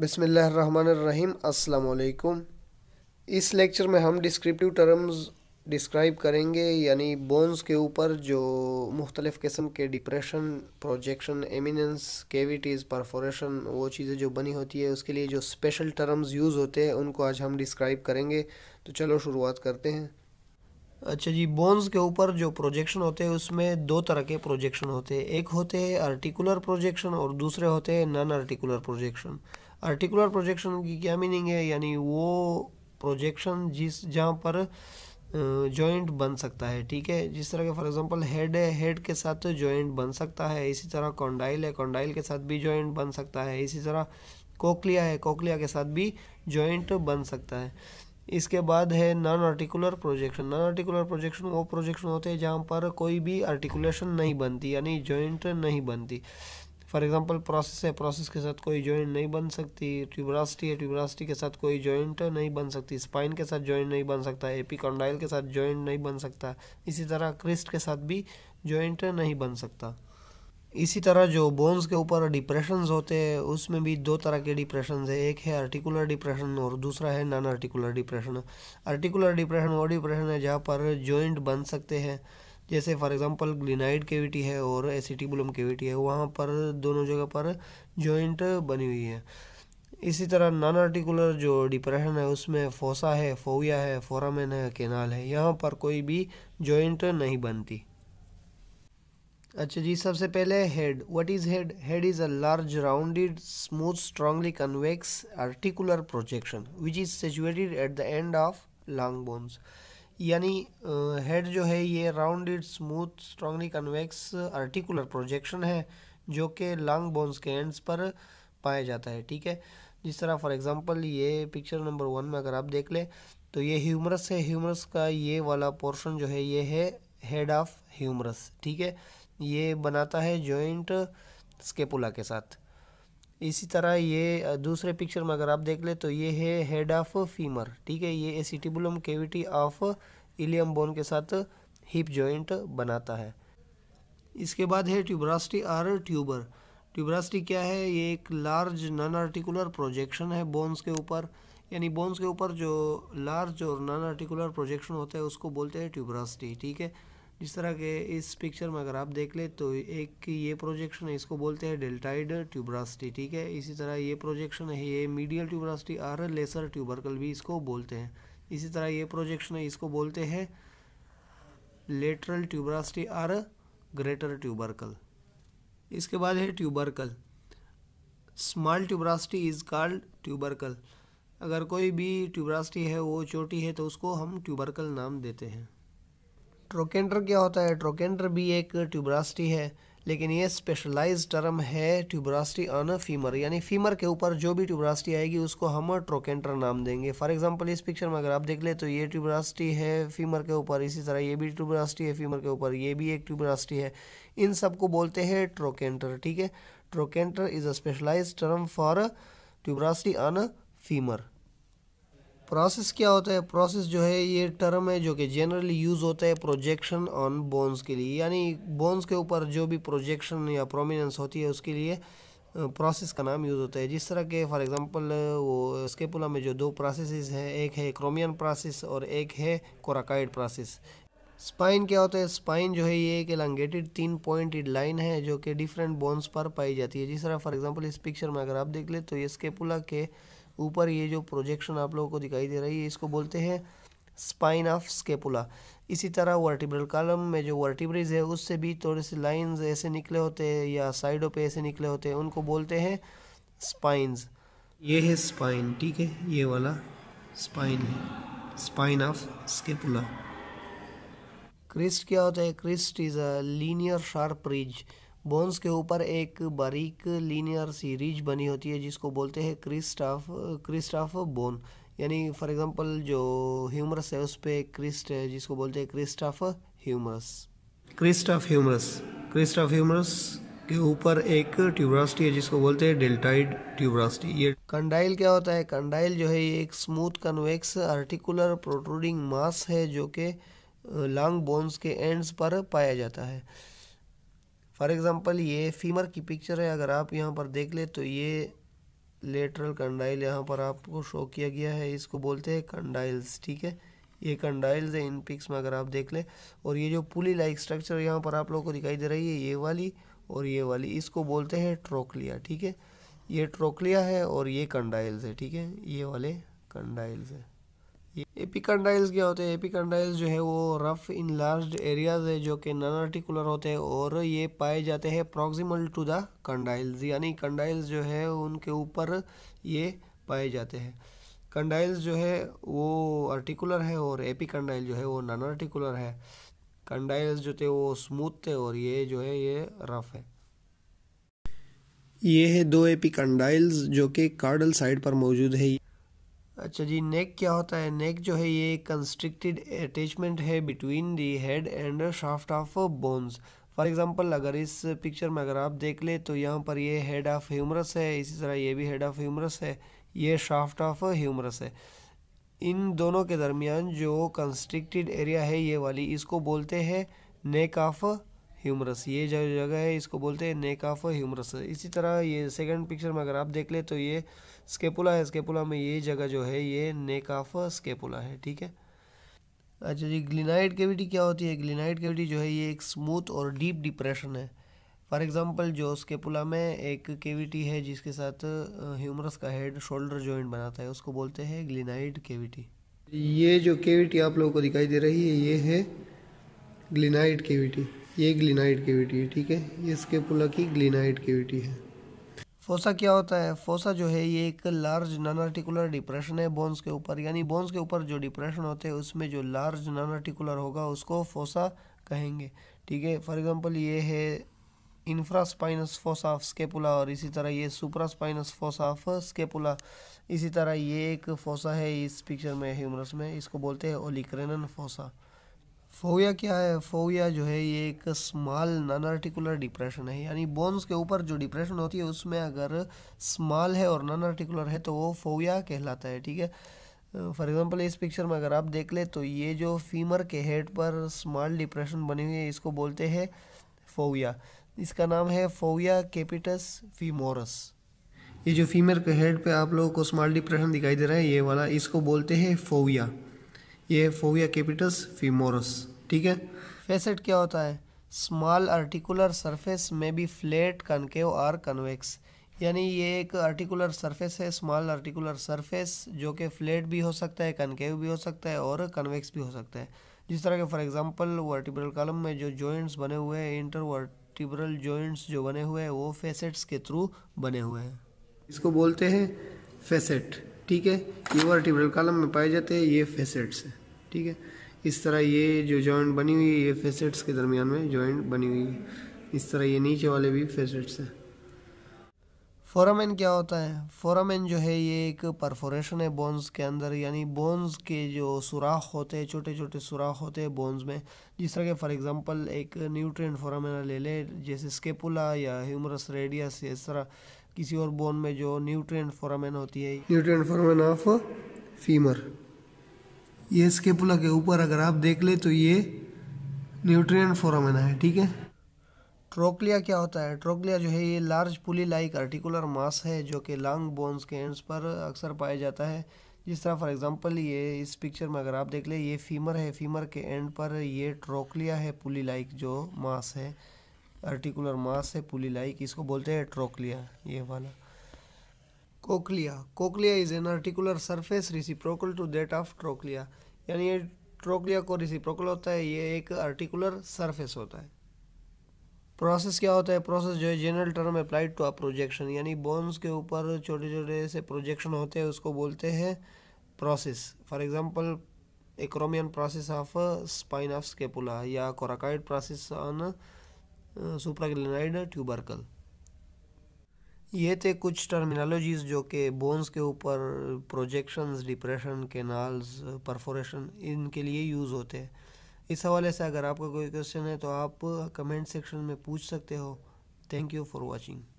बसमीम अस्सलाम इस लेक्चर में हम डिस्क्रिप्टिव टर्म्स डिस्क्राइब करेंगे यानी बोन्स के ऊपर जो मुख्तलिफ़ किस्म के depression projection eminence cavities perforation वो चीज़ें जो बनी होती है उसके लिए जो स्पेशल टर्म्स यूज़ होते हैं उनको आज हम डिस्क्राइब करेंगे तो चलो शुरुआत करते हैं अच्छा जी बोन्स के ऊपर जो प्रोजेक्शन होते हैं उसमें दो तरह के प्रोजेक्शन होते हैं एक होते हैं आर्टिकुलर प्रोजेक्शन और दूसरे होते हैं non articular projection articular projection की क्या मीनिंग है यानी वो प्रोजेक्शन जिस जहाँ पर जॉइंट बन सकता है ठीक है जिस तरह के फॉर एग्जांपल हेड है हेड के साथ जॉइंट बन सकता है इसी तरह कॉन्डाइल है कॉन्डाइल के साथ भी जॉइंट बन सकता है इसी तरह कोकलिया है कोकलिया के साथ भी जॉइंट बन सकता है इसके बाद है non articular projection non articular projection वो प्रोजेक्शन होते हैं जहाँ पर कोई भी आर्टिकुलेशन नहीं बनती यानी जॉइंट नहीं बनती फॉर एग्जांपल प्रोसेस है प्रोसेस के साथ कोई जॉइंट नहीं बन सकती ट्यूबरासिटी है ट्यूबरासिटी के साथ कोई जॉइंट नहीं बन सकती स्पाइन के साथ जॉइंट नहीं बन सकता एपिकॉन्डाइल के साथ जॉइंट नहीं बन सकता इसी तरह क्रिस्ट के साथ भी जॉइंट नहीं बन सकता इसी तरह जो बोन्स के ऊपर डिप्रेशन होते हैं उसमें भी दो तरह के डिप्रेशन है एक है आर्टिकुलर डिप्रेशन और दूसरा है non articular depression articular depression वो डिप्रेशन है जहाँ पर जॉइंट बन सकते हैं जैसे फॉर एग्जांपल ग्लिनाइड केविटी है और एसिटीबुलम केविटी e है वहाँ पर दोनों जगह पर जॉइंट बनी हुई है इसी तरह नॉन आर्टिकुलर जो डिप्रेशन है उसमें फोसा है फोविया है फोरामेन है केनाल है यहाँ पर कोई भी जॉइंट नहीं बनती अच्छा जी सबसे पहले head what is head head is a large rounded smooth strongly convex articular projection which is situated at the end of long bones यानी हेड जो है ये rounded smooth strongly convex articular projection है जो कि लॉन्ग बोन्स के ends पर पाया जाता है ठीक है जिस तरह फॉर एग्जांपल ये पिक्चर नंबर वन में अगर आप देख लें तो ये ह्यूमरस है ह्यूमरस का ये वाला पोर्शन जो है ये है हेड ऑफ ह्यूमरस ठीक है ये बनाता है जॉइंट स्केपुला के साथ इसी तरह ये दूसरे पिक्चर में अगर आप देख ले तो ये है हेड ऑफ फीमर ठीक है ये acetabulum cavity of ilium bone के साथ हिप जॉइंट बनाता है इसके बाद है ट्यूब्रास्टी आर ट्यूबर ट्यूब्रास्टी क्या है ये एक लार्ज नॉन आर्टिकुलर प्रोजेक्शन है बोन्स के ऊपर यानी बोन्स के ऊपर जो लार्ज और नॉन आर्टिकुलर प्रोजेक्शन होता है उसको बोलते हैं ट्यूब्रास्टी ठीक है जिस तरह के इस पिक्चर में अगर आप देख ले तो एक ये प्रोजेक्शन है इसको बोलते हैं डेल्टाइड ट्यूबरासिटी ठीक है इसी तरह ये प्रोजेक्शन है ये मीडियल ट्यूबरासिटी और लेसर ट्यूबरकल भी इसको बोलते हैं इसी तरह ये प्रोजेक्शन है इसको बोलते हैं लेटरल ट्यूबरासिटी और ग्रेटर ट्यूबरकल इसके बाद है tubercle small tuberosity is called tubercle अगर कोई भी ट्यूबरासिटी है वो छोटी है तो उसको हम ट्यूबरकल नाम देते हैं ट्रोकेंडर क्या होता है ट्रोकेंडर भी एक ट्यूबरासिटी है लेकिन ये स्पेशलाइज टर्म है ट्यूबरासिटी ऑन फीमर यानी फीमर के ऊपर जो भी ट्यूबरासिटी आएगी उसको हम ट्रोकेंटर नाम देंगे फॉर एग्जांपल इस पिक्चर में अगर आप देख ले तो ये ट्यूबरासिटी है फीमर के ऊपर इसी तरह ये भी ट्यूबरासिटी है फीमर के ऊपर ये भी एक ट्यूबरासिटी है इन सबको बोलते हैं ट्रोकेंटर ठीक है trochanter is a specialize term for tuberosity on femur process क्या होता है प्रोसेस जो है ये टर्म है जो कि जनरली यूज़ होता है प्रोजेक्शन ऑन बोन्स के लिए यानी बोन्स के ऊपर जो भी प्रोजेक्शन या प्रोमिनेंस होती है उसके लिए प्रोसेस का नाम यूज़ होता है जिस तरह के फॉर एग्जांपल वो स्केपुला में जो दो प्रोसेस हैं एक है क्रोमियन प्रोसेस और एक है कोराकाइड प्रोसेस स्पाइन क्या होता है स्पाइन जो है ये एक एलंगेटेड तीन पॉइंटेड लाइन है जो कि डिफरेंट बोन्स पर पाई जाती है जिस तरह फॉर एग्जांपल इस पिक्चर में अगर आप देख ले तो ये स्केपुला के ऊपर ये जो प्रोजेक्शन आप लोगों को दिखाई दे रही है इसको बोलते हैं स्पाइन ऑफ स्केपुला इसी तरह वर्टिब्रल कॉलम में जो वर्टिब्रिज है उससे भी थोड़े से लाइंस ऐसे निकले होते हैं या साइडों पे ऐसे निकले होते हैं उनको बोलते हैं स्पाइंस ये है स्पाइन ठीक है ये वाला स्पाइन है स्पाइन ऑफ स्केपुला क्रिस्ट क्या होता है crest is a linear sharp ridge bones के ऊपर एक बारीक लीनियर सीरीज बनी होती है जिसको बोलते हैं क्रिस्टाफ क्रिस्टाफ बोन यानी फॉर एग्जांपल जो ह्यूमरस है उस पर क्रिस्ट है जिसको बोलते हैं crest of humerus crest of humerus crest of humerus के ऊपर एक ट्यूबरासिटी है जिसको बोलते हैं डेल्टाइड ट्यूबरासिटी ये कंडाइल क्या होता है कंडाइल जो है ये एक smooth convex articular protruding mass है जो कि लॉन्ग बोन्स के एंड्स uh, पर पाया जाता है फॉर एग्ज़ाम्पल ये फीमर की पिक्चर है अगर आप यहाँ पर देख ले तो ये लेटरल कंडाइल यहाँ पर आपको शो किया गया है इसको बोलते हैं कंडाइल्स ठीक है ये कंडाइल्स है इन पिक्स में अगर आप देख ले और ये जो पुली लाइक स्ट्रक्चर यहाँ पर आप लोगों को दिखाई दे रही है ये वाली और ये वाली इसको बोलते हैं ट्रोकलिया ठीक है ये ट्रोकलिया है और ये कंडाइल्स है ठीक है ये वाले कंडाइल्स है एपिकंडाइल्स क्या होते हैं एपिकंडाइल्स जो है वो रफ इन लार्ज एरियाज है जो कि नॉन आर्टिकुलर होते हैं और ये पाए जाते हैं प्रॉक्सिमल टू द कंडाइल्स यानी कंडाइल्स जो है उनके ऊपर ये पाए जाते हैं कंडाइल्स जो है वो आर्टिकुलर है और एपिकंडाइल जो है वो नॉन आर्टिकुलर है कंडाइल्स जो थे वो स्मूथ थे और ये जो है ये रफ है ये है दो एपिकंडाइल्स जो कि कार्डल साइड पर मौजूद है अच्छा जी नेक क्या होता है नेक जो है ये कंस्ट्रिक्टेड अटैचमेंट है between the head and shaft of bones for example अगर इस पिक्चर में अगर आप देख ले तो यहाँ पर ये हेड ऑफ ह्यूमरस है इसी तरह ये भी हेड ऑफ ह्यूमरस है ये शाफ्ट ऑफ ह्यूमरस है इन दोनों के दरमियान जो कंस्ट्रिक्टेड एरिया है ये वाली इसको बोलते हैं नेक ऑफ ह्यूमरस ये जो जगह है इसको बोलते हैं नेक ऑफ ह्यूमरस इसी तरह ये सेकंड पिक्चर में अगर आप देख ले तो ये स्केपुला है स्केपुला में ये जगह जो है ये नेक ऑफ स्केपुला है ठीक है अच्छा जी ग्लिनाइड कैविटी क्या होती है ग्लिनाइड कैविटी जो है ये एक स्मूथ और डीप डिप्रेशन है फॉर एग्जांपल जो स्केपुला में एक कैविटी है जिसके साथ ह्यूमरस का हेड शोल्डर जॉइंट बनाता है उसको बोलते हैं ग्लिनाइड कैविटी ये जो कैविटी आप लोगों को दिखाई दे रही है ये है ग्लिनाइड कैविटी ये ग्लिनाइड कैविटी है ठीक है ये स्केपुला की ग्लिनाइड कैविटी है फोसा क्या होता है फोसा जो है ये एक लार्ज नॉन आर्टिकुलर डिप्रेशन है बोन्स के ऊपर यानी बोन्स के ऊपर जो डिप्रेशन होते हैं उसमें जो लार्ज नॉन आर्टिकुलर होगा उसको फोसा कहेंगे ठीक है फॉर एग्जांपल ये है इंफ्रास्पाइनस फोसा ऑफ स्केपुला और इसी तरह ये सुप्रास्पाइनस फोसा ऑफ स्केपुला इसी तरह ये एक फोसा है इस पिक्चर में ह्यूमरस में इसको बोलते हैं ओलिक्रेनन फोसा फोविया क्या है फोविया जो है ये एक स्मॉल नॉन आर्टिकुलर डिप्रेशन है यानी बोन्स के ऊपर जो डिप्रेशन होती है उसमें अगर स्मॉल है और नॉन आर्टिकुलर है तो वो फोविया कहलाता है ठीक है फॉर एग्जांपल इस पिक्चर में अगर आप देख ले तो ये जो फीमर के हेड पर स्मॉल डिप्रेशन बनी हुई है इसको बोलते हैं फोविया इसका नाम है फोविया कैपिटस फीमोरस ये जो फीमर के हेड पर आप लोगों को स्मॉल डिप्रेशन दिखाई दे रहा है ये वाला इसको बोलते हैं फोविया ये फोविया कैपिटस फीमोरस ठीक है फेसेट क्या होता है स्मॉल आर्टिकुलर सरफेस में भी फ्लैट कनकेव और कन्वेक्स यानी ये एक आर्टिकुलर सरफेस है स्मॉल आर्टिकुलर सरफेस जो कि फ्लैट भी हो सकता है कनकेव भी हो सकता है और कन्वेक्स भी हो सकता है जिस तरह के फॉर एग्जांपल वर्टिब्रल कॉलम में जो जॉइंट्स बने हुए हैं इंटर वर्टिब्रल जॉइंट्स जो बने हुए हैं वो फेसेट्स के थ्रू बने हुए हैं इसको बोलते हैं फेसेट ठीक है ये वर्टिब्रल कॉलम में पाए जाते हैं ये फेसेट्स है ठीक है इस तरह ये जो जॉइंट बनी हुई है ये फेसेट्स के दरमियान में जॉइंट बनी हुई है इस तरह ये नीचे वाले भी फेसेट्स हैं फोरामेन क्या होता है फोरामेन जो है ये एक परफोरेशन है बोन्स के अंदर यानी बोन्स के जो सुराख होते हैं छोटे छोटे सुराख होते हैं बोन्स में जिस तरह के फॉर एग्जांपल एक न्यूट्रिएंट फोरामेन ले ले जैसे स्केपुला या ह्यूमरस रेडियस इस तरह किसी और बोन में जो न्यूट्रिएंट फोरामेन होती है न्यूट्रिएंट फोरामेन ऑफ फीमर ये स्केपुला के ऊपर अगर आप देख ले तो ये न्यूट्रिएंट फोरामेना है ठीक है ट्रोकलिया क्या होता है ट्रोकलिया जो है ये large pulley like articular mass है जो कि लॉन्ग बोन्स के एंड्स पर अक्सर पाया जाता है जिस तरह फॉर एग्जांपल ये इस पिक्चर में अगर आप देख ले ये फीमर है फीमर के एंड पर ये ट्रोकलिया है पुली लाइक जो मास है आर्टिकुलर मास है पुली लाइक इसको बोलते हैं ट्रोकलिया ये वाला cochlea cochlea is an articular surface reciprocal to that of trochlea यानी ये ट्रोकलिया को रिसिप्रोकल होता है ये एक आर्टिकुलर सरफेस होता है प्रोसेस क्या होता है प्रोसेस जो है general term applied to a projection यानी बोन्स के ऊपर छोटे छोटे से प्रोजेक्शन होते हैं उसको बोलते हैं process for example acromion process of spine of scapula या coracoid process on supraglenoid tubercle ये थे कुछ टर्मिनोलॉजीज़ जो कि बोन्स के ऊपर प्रोजेक्शंस डिप्रेशन केनाल्स परफोरेशन इनके लिए यूज़ होते हैं इस हवाले से अगर आपका कोई क्वेश्चन है तो आप कमेंट सेक्शन में पूछ सकते हो थैंक यू फॉर वॉचिंग